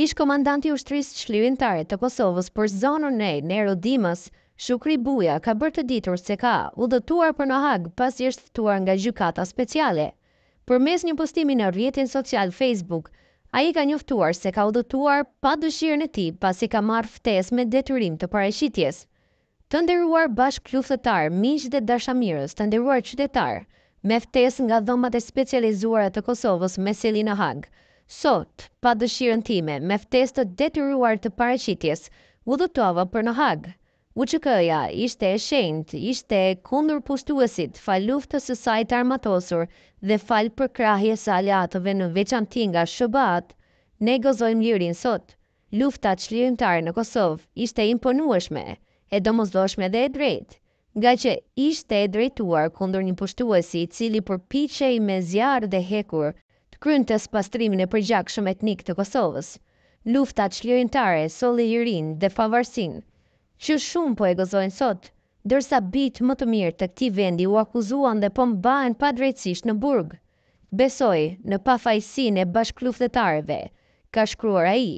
ish komandanti ushtris shlyentare të Kosovës për zonën e Nero Dimas, Shukri Buja ka bërë të ditur se ka u dëtuar për në hagë pas jeshtë është thëtuar nga gjukata speciale. Për mes një postimi në rjetin social Facebook, a i ka njëftuar se ka u dëtuar pa dëshirën e ti pas i ka marrë ftes me detyrim të parashitjes. Të ndërruar bashkë kluftetar, miqë dhe dashamirës, të ndërruar qytetar, me ftes nga dhomat e specializuara të Kosovës me selinë hagë, Sot, pa dëshirën time, me ftesë të detyruar të paraqitjes, u dhëtova për në Hagë. që këja ishte e shenjt, ishte e kundur pushtuesit, fal luftës së saj të armatosur dhe fal për krahje së aliatëve në veçantin nga Shëbat, ne gozojmë lirin sot. Lufta çlirimtare në Kosovë ishte imponueshme, e domosdoshme dhe e drejtë, nga që ishte e drejtuar kundur një pushtuesi i cili përpiqej me zjarr dhe hekur kryën të e përgjak shumë etnik të Kosovës, lufta që ljojnë soli i dhe favarsin, që shumë po e gozojnë sot, dërsa bitë më të mirë të këti vendi u akuzuan dhe po mbaen pa drejtsisht në burg. Besoj në pafajsin e bashkluftetareve, ka shkruar a i.